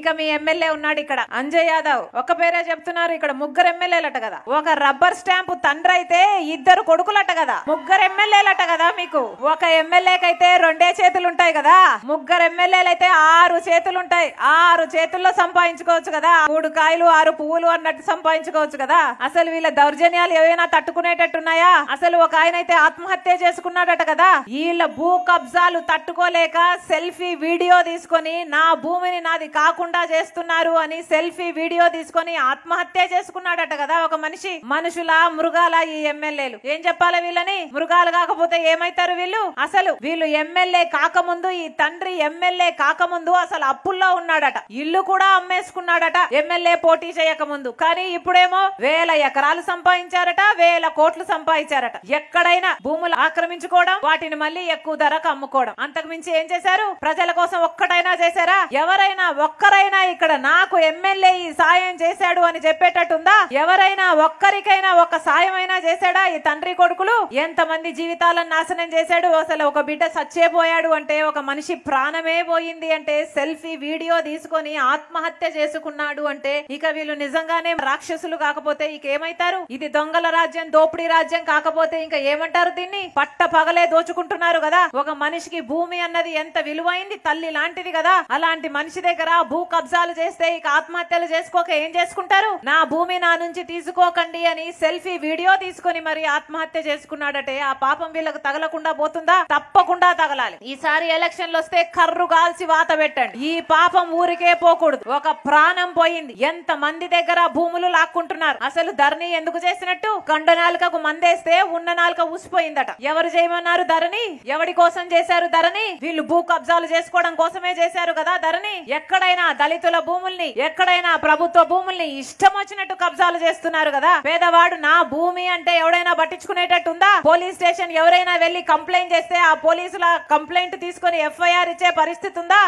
ఇక మీ ఎమ్మెల్యే ఉన్నాడు ఇక్కడ అంజయ్ యాదవ్ ఒక పేరే చెప్తున్నారు ఇక్కడ ముగ్గురు ఎమ్మెల్యేలట కదా ఒక రబ్బర్ స్టాంపు తండ్రి అయితే ఇద్దరు కొడుకులట కదా ముగ్గురు ఎమ్మెల్యేలట కదా మీకు ఒక ఎమ్మెల్యేకైతే రెండే చేతులు ఉంటాయి కదా ముగ్గురు ఎమ్మెల్యేలైతే ఆరు చేతులు ఉంటాయి ఆరు చేతుల్లో సంపాదించుకోవచ్చు కదా మూడు కాయలు ఆరు పువ్వులు అన్నట్టు సంపాదించుకోవచ్చు కదా అసలు వీళ్ళ దౌర్జన్యాలు ఏవైనా తట్టుకునేటట్టున్నాయా అసలు ఒక ఆయన అయితే ఆత్మహత్య చేసుకున్నాడట కదా వీళ్ళ భూ కబ్జాలు తట్టుకోలేక సెల్ఫీ వీడియో తీసుకొని నా భూమిని నాది కాకుండా లేకుండా చేస్తున్నారు అని సెల్ఫీ వీడియో తీసుకొని ఆత్మహత్య చేసుకున్నాడట కదా ఒక మనిషి మనుషుల మృగాల ఈ ఎమ్మెల్యేలు ఏం చెప్పాలి వీళ్ళని మృగాలు కాకపోతే ఏమైతారు వీళ్ళు అసలు వీళ్ళు ఎమ్మెల్యే కాకముందు ఈ తండ్రి ఎమ్మెల్యే కాకముందు అసలు అప్పుల్లో ఉన్నాడట ఇల్లు కూడా అమ్మేసుకున్నాడట ఎమ్మెల్యే పోటీ చేయక ముందు కానీ ఇప్పుడేమో వేల ఎకరాలు సంపాదించారట వేల కోట్లు సంపాదించారట ఎక్కడైనా భూములు ఆక్రమించుకోవడం వాటిని మళ్ళీ ఎక్కువ ధరకు అమ్ముకోవడం అంతకు మించి ఏం చేశారు ప్రజల కోసం ఒక్కటైనా చేశారా ఎవరైనా ఒక్క ఎవరైనా ఇక్కడ నాకు ఎమ్మెల్యే ఈ సాయం చేశాడు అని చెప్పేటట్టుందా ఎవరైనా ఒక్కరికైనా ఒక సాయం అయినా చేశాడా ఈ తండ్రి కొడుకులు ఎంత మంది జీవితాలను నాశనం చేశాడు అసలు ఒక బిడ్డ పోయాడు అంటే ఒక మనిషి ప్రాణమే పోయింది అంటే సెల్ఫీ వీడియో తీసుకొని ఆత్మహత్య చేసుకున్నాడు అంటే ఇక వీళ్ళు నిజంగానే రాక్షసులు కాకపోతే ఇక ఏమైతారు ఇది దొంగల రాజ్యం దోపిడీ రాజ్యం కాకపోతే ఇంకా ఏమంటారు దీన్ని పట్ట పగలే దోచుకుంటున్నారు కదా ఒక మనిషికి భూమి అన్నది ఎంత విలువైంది తల్లి లాంటిది కదా అలాంటి మనిషి దగ్గర భూ భూ కబ్జాలు చేస్తే ఇక ఆత్మహత్యలు చేసుకోక ఏం చేసుకుంటారు నా భూమి నా నుంచి తీసుకోకండి అని సెల్ఫీ వీడియో తీసుకుని మరి ఆత్మహత్య చేసుకున్నాడటే ఆ పాపం వీళ్ళకు తగలకుండా పోతుందా తప్పకుండా తగలాలి ఈసారి లో వస్తే కర్రు కాల్చి వాత పెట్టండి ఈ పాపం ఊరికే పోకూడదు ఒక ప్రాణం పోయింది ఎంత మంది దగ్గర భూములు లాక్కుంటున్నారు అసలు ధరణి ఎందుకు చేసినట్టు కండ నాలుకకు మందేస్తే ఉన్న నాలుక ఊసిపోయిందట ఎవరు చేయమన్నారు ధరణి ఎవడి కోసం చేశారు ధరణి వీళ్ళు భూ కబ్జాలు చేసుకోవడం కోసమే చేశారు కదా ధరణి ఎక్కడైనా దళితుల భూముల్ని ఎక్కడైనా ప్రభుత్వ భూముల్ని ఇష్టం వచ్చినట్టు కబ్జాలు చేస్తున్నారు కదా పేదవాడు నా భూమి అంటే ఎవడైనా పట్టించుకునేటట్టుందా పోలీస్ స్టేషన్ ఎవరైనా వెళ్లి కంప్లైంట్ చేస్తే ఆ పోలీసుల కంప్లైంట్ తీసుకుని ఎఫ్ఐఆర్ ఇచ్చే పరిస్థితి ఉందా